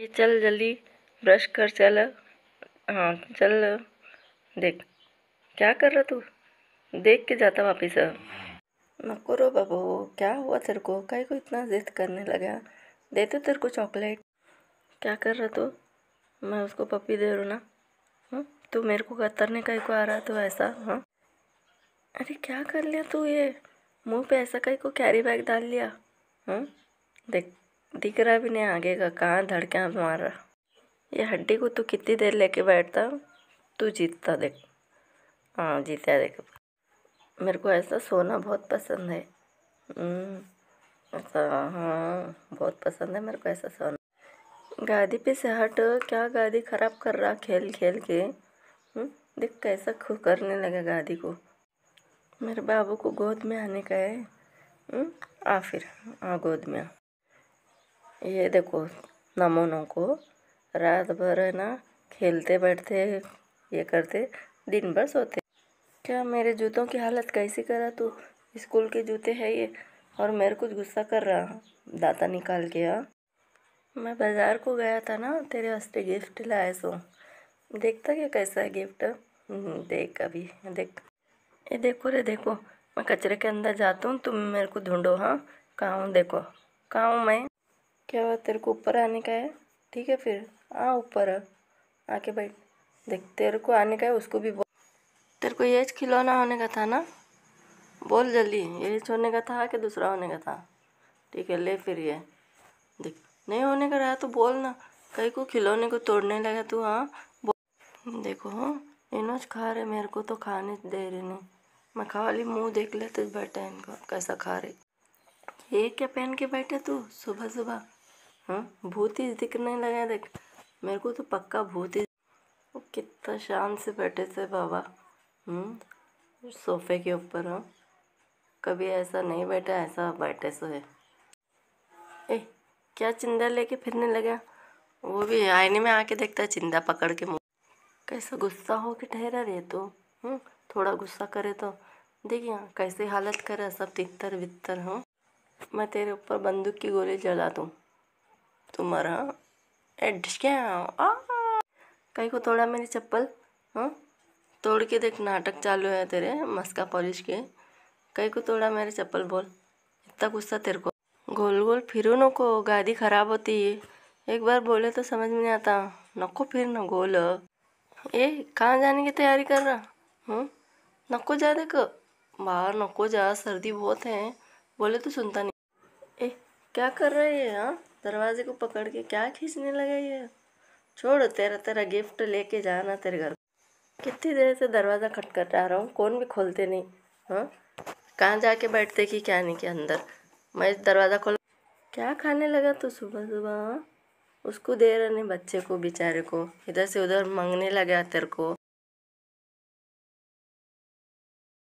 ए चल जल्दी ब्रश कर चल हाँ चल देख क्या कर रहा तू देख के जाता वापिस नको रो बाबू क्या हुआ तेरे को कहीं को इतना जिद करने लगा दे तो तेरे को चॉकलेट क्या कर रहा तू मैं उसको पपी दे रहा ना हाँ तू मेरे को कतरने कहीं को आ रहा तो ऐसा हाँ अरे क्या कर लिया तू ये मुंह पे ऐसा कहीं को कैरी बैग डाल लिया हाँ देख दिख रहा भी नहीं आगे का कहाँ धड़का मार रहा ये हड्डी को तू कितनी देर लेके बैठता तू जीतता देख हाँ जीता देख मेरे को ऐसा सोना बहुत पसंद है हम्म, ऐसा हाँ बहुत पसंद है मेरे को ऐसा सोना गादी पे से हट क्या गादी ख़राब कर रहा खेल खेल के हम्म, देख कैसा खु करने लगा गादी को मेरे बाबू को गोद में आने का है हम्म, आ फिर आ गोद में आ ये देखो नमूनों को रात भर है ना खेलते बैठते ये करते दिन भर सोते क्या मेरे जूतों की हालत कैसी करा तू स्कूल के जूते है ये और मेरे कुछ गुस्सा कर रहा दाता निकाल के आ हाँ। मैं बाज़ार को गया था ना तेरे वास्ते गिफ्ट लाए सो देखता क्या कैसा है गिफ्ट हम्म, देख अभी देख ये देखो रे देखो मैं कचरे के अंदर जाता हूँ तुम मेरे को ढूंढो हाँ कहाँ हूँ देखो कहाँ हूँ मैं क्या हुआ तेरे को ऊपर आने का है ठीक है फिर आ ऊपर आके बैठ देख तेरे को आने का है उसको भी बोल तेरे को ये खिलौना होने का था ना बोल जल्दी ये होने का था कि दूसरा होने का था ठीक है ले फिर ये देख नहीं होने का रहा तो बोल ना कहीं को खिलौने को तोड़ने लगा तू हाँ बोल देखो इनोज खा रहे मेरे को तो खाने दे रहे नहीं मैं खाली मुंह देख लेते बैठे इनको कैसा खा रहे ये क्या पहन के बैठे तू सुबह सुबह हाँ भूत ही दिखने लगे देख मेरे को तो पक्का भूत ही वो कितना शान से बैठे थे बाबा हम्म सोफे के ऊपर हाँ कभी ऐसा नहीं बैठा ऐसा बैठे सो है ए क्या चिंदा लेके फिरने लगा वो भी आईने में आके देखता है चिंदा पकड़ के मुँह कैसा गुस्सा हो के ठहरा रहे तो हम्म थोड़ा गुस्सा करे तो देखिए कैसे हालत करे सब तितर वितर हूँ मैं तेरे ऊपर बंदूक की गोली जला दूँ तुम्हारा एड क्या कहीं को तोड़ा मेरी चप्पल हाँ तोड़ के देख नाटक चालू है तेरे मस्का पॉलिश के कहीं को तोड़ा मेरी चप्पल बोल इतना गुस्सा तेरे को गोल गोल फिरो नको गादी खराब होती है एक बार बोले तो समझ में नहीं आता नको फिर ना गोल ए कहाँ जाने की तैयारी कर रहा हूँ नको जा देख बाहर नको जा सर्दी बहुत है बोले तो सुनता नहीं ए क्या कर रहे है हाँ दरवाजे को पकड़ के क्या खींचने लगे ये छोड़ तेरा तेरा गिफ्ट लेके जाना तेरे घर कितनी देर से दरवाज़ा आ रहा हूँ कौन भी खोलते नहीं हाँ कहाँ जाके बैठते कि क्या नहीं क्या अंदर मैं दरवाज़ा खोल क्या खाने लगा तू सुबह सुबह हाँ? उसको दे रहा नहीं बच्चे को बेचारे को इधर से उधर मांगने लगा तेरे को